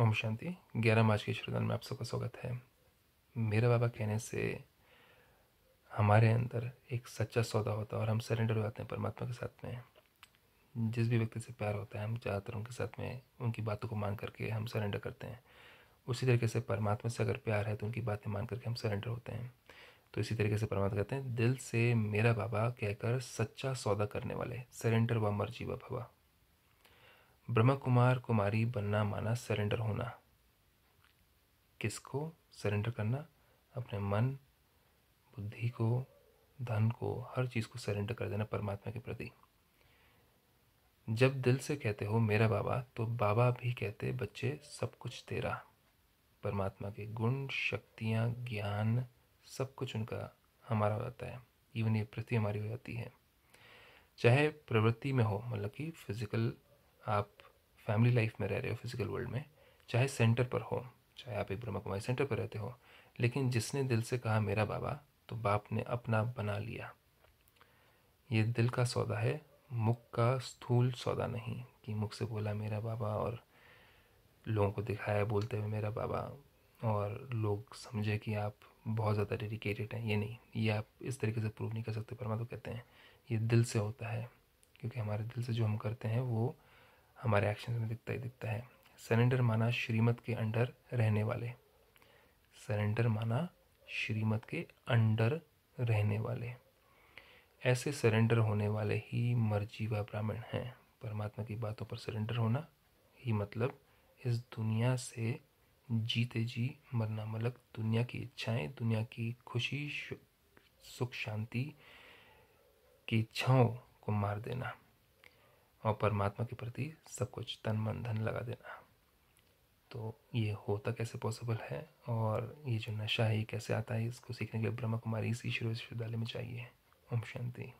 ओम शांति ग्यारह मार्च के श्रोदन में आप सबका स्वागत है मेरा बाबा कहने से हमारे अंदर एक सच्चा सौदा होता है और हम सरेंडर हो जाते हैं परमात्मा के साथ में जिस भी व्यक्ति से प्यार होता है हम ज़्यादातर उनके साथ में उनकी बातों को मान करके हम सरेंडर करते हैं उसी तरीके से परमात्मा से अगर प्यार है तो उनकी बातें मान करके हम सरेंडर होते हैं तो इसी तरीके से परमात्मा कहते हैं दिल से मेरा बाबा कहकर सच्चा सौदा करने वाले सरेंडर व मर्जी व भवा ब्रह्म कुमार कुमारी बनना माना सरेंडर होना किसको सरेंडर करना अपने मन बुद्धि को धन को हर चीज़ को सरेंडर कर देना परमात्मा के प्रति जब दिल से कहते हो मेरा बाबा तो बाबा भी कहते बच्चे सब कुछ तेरा परमात्मा के गुण शक्तियाँ ज्ञान सब कुछ उनका हमारा हो जाता है इवन ये पृथ्वी हमारी हो जाती है चाहे प्रवृत्ति में हो मतलब कि फिजिकल आप फैमिली लाइफ में रह रहे हो फिजिकल वर्ल्ड में चाहे सेंटर पर हो चाहे आप एक ब्रह्मा कुमारी सेंटर पर रहते हो लेकिन जिसने दिल से कहा मेरा बाबा तो बाप ने अपना बना लिया ये दिल का सौदा है मुख का स्थूल सौदा नहीं कि मुख से बोला मेरा बाबा और लोगों को दिखाया बोलते हुए मेरा बाबा और लोग समझे कि आप बहुत ज़्यादा डेडिकेटेड हैं ये नहीं ये आप इस तरीके से प्रूव नहीं कर सकते परमा तो कहते हैं ये दिल से होता है क्योंकि हमारे दिल से जो हम करते हैं वो हमारे एक्शन में दिखता ही दिखता है सरेंडर माना श्रीमत के अंडर रहने वाले सरेंडर माना श्रीमत के अंडर रहने वाले ऐसे सरेंडर होने वाले ही व ब्राह्मण हैं परमात्मा की बातों पर सरेंडर होना ही मतलब इस दुनिया से जीते जी मरना मलक दुनिया की इच्छाएं दुनिया की खुशी सुख शांति की इच्छाओं को मार देना और परमात्मा के प्रति सब कुछ तन मन धन लगा देना तो ये होता कैसे पॉसिबल है और ये जो नशा है ये कैसे आता है इसको सीखने के लिए ब्रह्मा कुमारी इसी शुरू विश्वविद्यालय में चाहिए ओम शांति